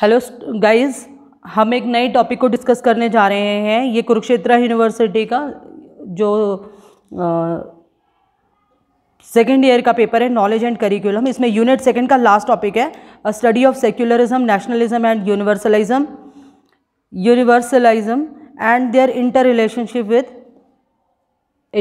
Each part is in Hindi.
हेलो गाइस हम एक नए टॉपिक को डिस्कस करने जा रहे हैं ये कुरुक्षेत्र यूनिवर्सिटी का जो सेकेंड ईयर का पेपर है नॉलेज एंड करिकुलम इसमें यूनिट सेकेंड का लास्ट टॉपिक है a study of secularism nationalism and universalism universalism and their inter relationship with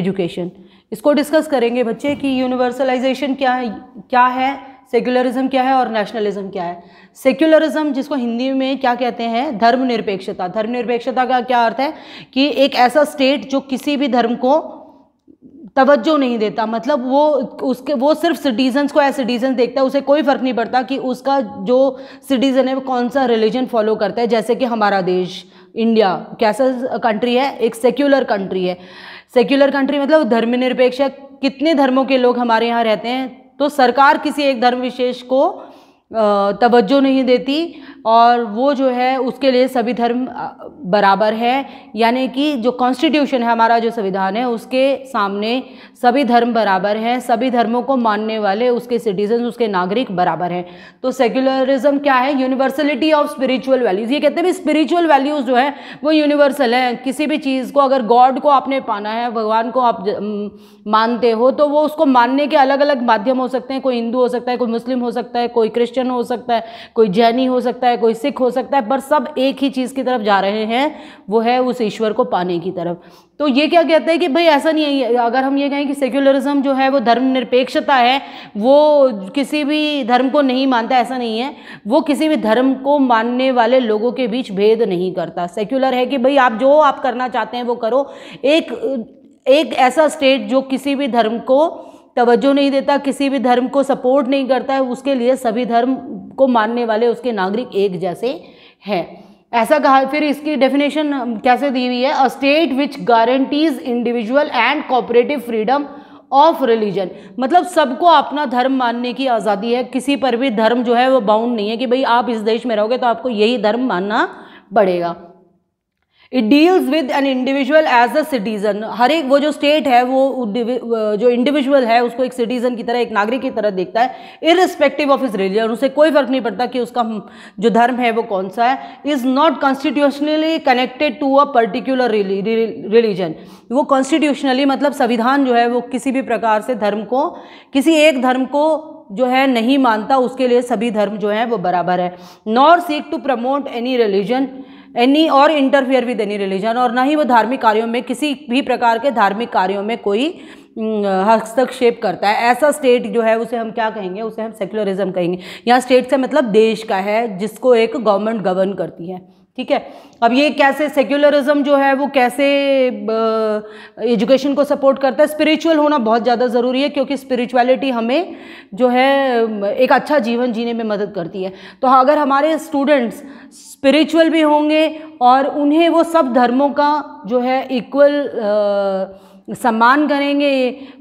education इसको डिस्कस करेंगे बच्चे कि यूनिवर्सलाइजेशन क्या क्या है सेक्युलरिज्म क्या है और नेशनलिज्म क्या है सेक्युलरिज्म जिसको हिंदी में क्या कहते हैं धर्मनिरपेक्षता धर्मनिरपेक्षता का क्या अर्थ है कि एक ऐसा स्टेट जो किसी भी धर्म को तवज्जो नहीं देता मतलब वो उसके वो सिर्फ सिटीजन्स को एज सिटीजन देखता है उसे कोई फ़र्क नहीं पड़ता कि उसका जो सिटीज़न है वो कौन सा रिलीजन फॉलो करता है जैसे कि हमारा देश इंडिया कैसा कंट्री है एक सेक्युलर कंट्री है सेक्युलर कंट्री मतलब धर्मनिरपेक्ष है कितने धर्मों के लोग हमारे यहाँ रहते हैं तो सरकार किसी एक धर्म विशेष को तवज्जो नहीं देती और वो जो है उसके लिए सभी धर्म बराबर है यानी कि जो कॉन्स्टिट्यूशन है हमारा जो संविधान है उसके सामने सभी धर्म बराबर हैं सभी धर्मों को मानने वाले उसके सिटीजन उसके नागरिक बराबर हैं तो सेक्युलरिज्म क्या है यूनिवर्सलिटी ऑफ स्पिरिचुअल वैल्यूज़ ये कहते हैं स्पिरिचुअल वैल्यूज़ जो है वो यूनिवर्सल हैं किसी भी चीज़ को अगर गॉड को आपने पाना है भगवान को आप मानते हो तो वो उसको मानने के अलग अलग माध्यम हो सकते हैं कोई हिंदू हो सकता है कोई मुस्लिम हो सकता है कोई क्रिश्चन हो सकता है कोई जैनी हो सकता है है कोई सिख हो सकता है पर सब एक ही चीज़ की तरफ जा रहे हैं वो है उस ईश्वर को पाने की तरफ तो ये क्या कहते हैं कि भाई ऐसा नहीं है अगर हम ये कहें कि सेक्युलरिज्म जो है वो धर्मनिरपेक्षता है वो किसी भी धर्म को नहीं मानता ऐसा नहीं है वो किसी भी धर्म को मानने वाले लोगों के बीच भेद नहीं करता सेक्युलर है कि भाई आप जो आप करना चाहते हैं वो करो एक एक ऐसा स्टेट जो किसी भी धर्म को तवज्जो नहीं देता किसी भी धर्म को सपोर्ट नहीं करता है उसके लिए सभी धर्म को मानने वाले उसके नागरिक एक जैसे हैं ऐसा कहा फिर इसकी डेफिनेशन कैसे दी हुई है a state which guarantees individual and cooperative freedom of religion मतलब सबको अपना धर्म मानने की आज़ादी है किसी पर भी धर्म जो है वो बाउंड नहीं है कि भाई आप इस देश में रहोगे तो आपको यही धर्म मानना पड़ेगा it deals with an individual as a citizen हर एक वो जो स्टेट है वो जो इंडिविजुअल है उसको एक सिटीज़न की तरह एक नागरिक की तरह देखता है इरिस्पेक्टिव ऑफ इज रिलीजन उसे कोई फर्क नहीं पड़ता कि उसका जो धर्म है वो कौन सा है is not constitutionally connected to a particular religion वो कॉन्स्टिट्यूशनली मतलब संविधान जो है वो किसी भी प्रकार से धर्म को किसी एक धर्म को जो है नहीं मानता उसके लिए सभी धर्म जो है वो बराबर है nor seek to promote any religion any और इंटरफेयर विद एनी रिलीजन और ना ही वो धार्मिक कार्यों में किसी भी प्रकार के धार्मिक कार्यों में कोई हस्तक्षेप करता है ऐसा स्टेट जो है उसे हम क्या कहेंगे उसे हम सेकुलरिज्म कहेंगे यहाँ स्टेट से मतलब देश का है जिसको एक गवर्नमेंट गवर्न करती है ठीक है अब ये कैसे सेक्युलरिज्म जो है वो कैसे एजुकेशन को सपोर्ट करता है स्पिरिचुअल होना बहुत ज़्यादा ज़रूरी है क्योंकि स्पिरिचुअलिटी हमें जो है एक अच्छा जीवन जीने में मदद करती है तो हाँ, अगर हमारे स्टूडेंट्स स्पिरिचुअल भी होंगे और उन्हें वो सब धर्मों का जो है इक्वल सम्मान करेंगे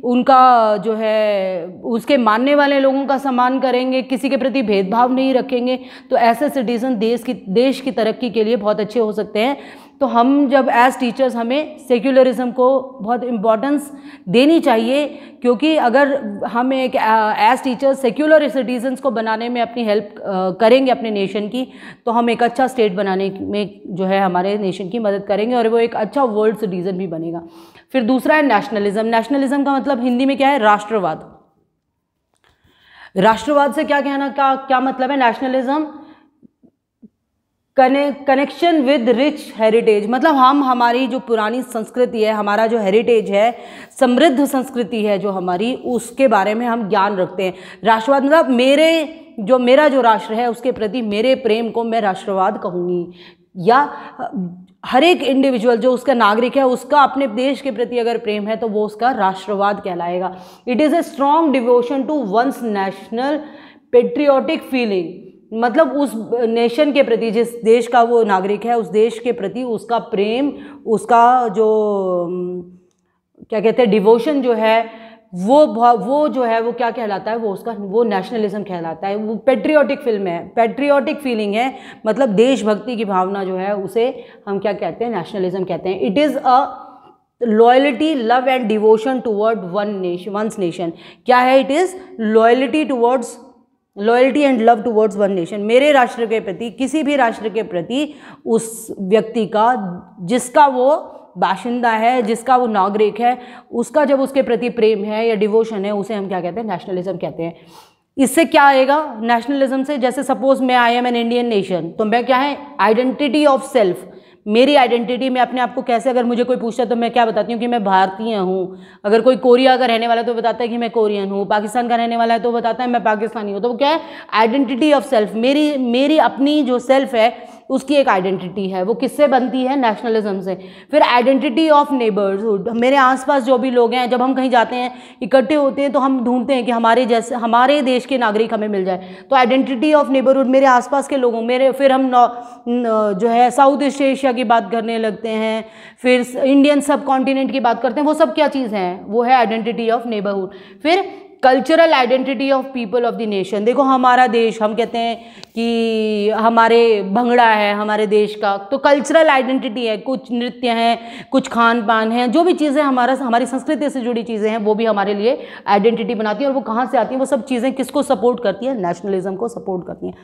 उनका जो है उसके मानने वाले लोगों का सम्मान करेंगे किसी के प्रति भेदभाव नहीं रखेंगे तो ऐसे सिटीज़न देश की देश की तरक्की के लिए बहुत अच्छे हो सकते हैं तो हम जब एज टीचर्स हमें सेक्युलरिज्म को बहुत इम्पोर्टेंस देनी चाहिए क्योंकि अगर हम एक एज टीचर्स सेक्युलर सिटीजन्स को बनाने में अपनी हेल्प करेंगे अपने नेशन की तो हम एक अच्छा स्टेट बनाने में जो है हमारे नेशन की मदद करेंगे और वो एक अच्छा वर्ल्ड सिटीज़न भी बनेगा फिर दूसरा है नेशनलिज्म नेशनलिज्म का मतलब हिंदी में क्या है राष्ट्रवाद राष्ट्रवाद से क्या कहना का क्या मतलब है नेशनलिज्म कने कनेक्शन विद रिच हेरिटेज मतलब हम हमारी जो पुरानी संस्कृति है हमारा जो हेरिटेज है समृद्ध संस्कृति है जो हमारी उसके बारे में हम ज्ञान रखते हैं राष्ट्रवाद मतलब मेरे जो मेरा जो राष्ट्र है उसके प्रति मेरे प्रेम को मैं राष्ट्रवाद कहूँगी या हर एक इंडिविजुअल जो उसका नागरिक है उसका अपने देश के प्रति अगर प्रेम है तो वो उसका राष्ट्रवाद कहलाएगा it is a strong devotion to one's national patriotic feeling मतलब उस नेशन के प्रति जिस देश का वो नागरिक है उस देश के प्रति उसका प्रेम उसका जो क्या कहते हैं डिवोशन जो है वो वो जो है वो क्या कहलाता है वो उसका वो नेशनलिज्म कहलाता है वो पेट्रियाटिक फिल्म है पेट्रियाटिक फीलिंग है मतलब देशभक्ति की भावना जो है उसे हम क्या कहते हैं नेशनलिज्म कहते हैं it is a loyalty love and devotion toward one nation one's nation क्या है it is loyalty towards loyalty and love towards one nation मेरे राष्ट्र के प्रति किसी भी राष्ट्र के प्रति उस व्यक्ति का जिसका वो बाशिंदा है जिसका वो नागरिक है उसका जब उसके प्रति प्रेम है या डिवोशन है उसे हम क्या कहते हैं नेशनलिज्म कहते हैं इससे क्या आएगा नेशनलिज्म से जैसे सपोज मैं I am an Indian nation तो मैं क्या है आइडेंटिटी ऑफ सेल्फ़ मेरी आइडेंटिटी में अपने आप को कैसे अगर मुझे कोई पूछता है तो मैं क्या बताती हूँ कि मैं भारतीय हूँ अगर कोई कोरिया का रहने वाला है तो बताता है कि मैं कोरियन हूँ पाकिस्तान का रहने वाला है तो बताता है मैं पाकिस्तानी हूँ तो वो क्या है आइडेंटिटी ऑफ सेल्फ मेरी मेरी अपनी जो सेल्फ है उसकी एक आइडेंटिटी है वो किससे बनती है नेशनलिज्म से फिर आइडेंटिटी ऑफ नेबर्सहुड मेरे आसपास जो भी लोग हैं जब हम कहीं जाते हैं इकट्ठे होते हैं तो हम ढूंढते हैं कि हमारे जैसे हमारे देश के नागरिक हमें मिल जाए तो आइडेंटिटी ऑफ नेबरहुड मेरे आसपास के लोगों मेरे फिर हम न, जो है साउथ ईस्ट एशिया की बात करने लगते हैं फिर इंडियन सब कॉन्टिनेंट की बात करते हैं वो सब क्या चीज़ हैं वो है आइडेंटिटी ऑफ नेबरहुड फिर cultural identity of people of the nation देखो हमारा देश हम कहते हैं कि हमारे भंगड़ा है हमारे देश का तो कल्चरल आइडेंटिटी है कुछ नृत्य हैं कुछ खान पान हैं जो भी चीज़ें हमारा हमारी संस्कृति से जुड़ी चीज़ें हैं वो भी हमारे लिए आइडेंटिटी बनाती हैं और वो कहाँ से आती हैं वो सब चीज़ें किसको सपोर्ट करती हैं नेशनलिज्म को सपोर्ट करती हैं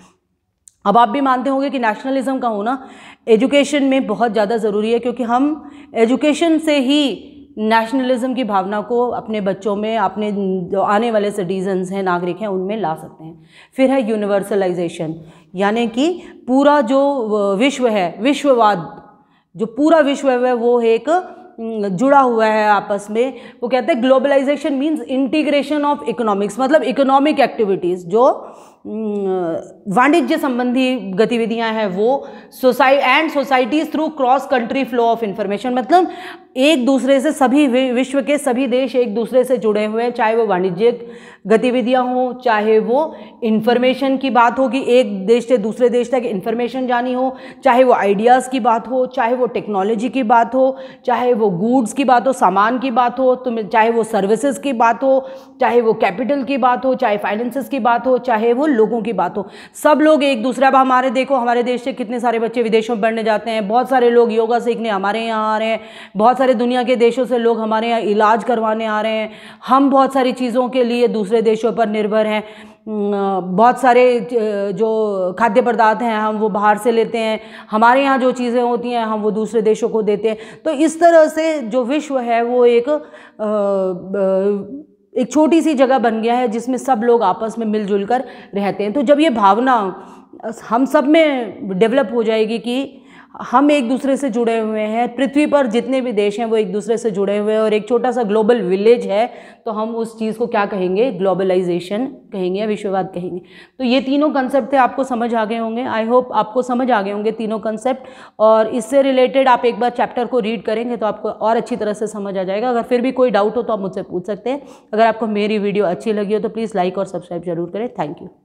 अब आप भी मानते होंगे कि नेशनलिज्म का होना एजुकेशन में बहुत ज़्यादा ज़रूरी है क्योंकि हम एजुकेशन से ही नेशनलिज्म की भावना को अपने बच्चों में अपने जो आने वाले सिटीजन्स हैं नागरिक हैं उनमें ला सकते हैं फिर है यूनिवर्सलाइजेशन यानी कि पूरा जो विश्व है विश्ववाद जो पूरा विश्व है वो एक जुड़ा हुआ है आपस में वो कहते हैं globalisation means integration of economics मतलब इकोनॉमिक एक्टिविटीज़ जो वाणिज्य संबंधी गतिविधियां हैं वो society and societies through cross country flow of information मतलब एक दूसरे से सभी विश्व के सभी देश एक दूसरे से जुड़े हुए हैं चाहे वो वाणिज्यिक गतिविधियां हों चाहे वो इन्फॉर्मेशन की बात हो कि एक देश से दूसरे देश तक इन्फॉर्मेशन जानी हो चाहे वो आइडियाज़ की बात हो चाहे वो टेक्नोलॉजी की बात हो चाहे वो गुड्स की बात हो सामान की बात हो तुम तो चाहे वो सर्विसेज की बात हो चाहे वो कैपिटल की बात हो चाहे फाइनेंसिस की बात हो चाहे वो लोगों की बातों सब लोग एक दूसरे अब हमारे देखो हमारे देश से कितने सारे बच्चे विदेशों में पढ़ने जाते हैं बहुत सारे लोग योगा सीखने हमारे यहाँ आ रहे हैं बहुत सारे दुनिया के देशों से लोग हमारे यहाँ इलाज करवाने आ रहे हैं हम बहुत सारी चीज़ों के लिए दूसरे देशों पर निर्भर हैं बहुत सारे जो खाद्य पदार्थ हैं हम वो बाहर से लेते हैं हमारे यहाँ जो चीज़ें होती हैं हम वो दूसरे देशों को देते हैं तो इस तरह से जो विश्व है वो एक आ, आ, एक छोटी सी जगह बन गया है जिसमें सब लोग आपस में मिलजुल कर रहते हैं तो जब ये भावना हम सब में डेवलप हो जाएगी कि हम एक दूसरे से जुड़े हुए हैं पृथ्वी पर जितने भी देश हैं वो एक दूसरे से जुड़े हुए हैं और एक छोटा सा ग्लोबल विलेज है तो हम उस चीज़ को क्या कहेंगे ग्लोबलाइजेशन कहेंगे या विश्ववाद कहेंगे तो ये तीनों कंसेप्ट थे आपको समझ आ गए होंगे आई होप आपको समझ आ गए होंगे तीनों कंसेप्ट और इससे रिलेटेड आप एक बार चैप्टर को रीड करेंगे तो आपको और अच्छी तरह से समझ आ जाएगा अगर फिर भी कोई डाउट हो तो आप मुझसे पूछ सकते हैं अगर आपको मेरी वीडियो अच्छी लगी हो तो प्लीज़ लाइक और सब्सक्राइब जरूर करें थैंक यू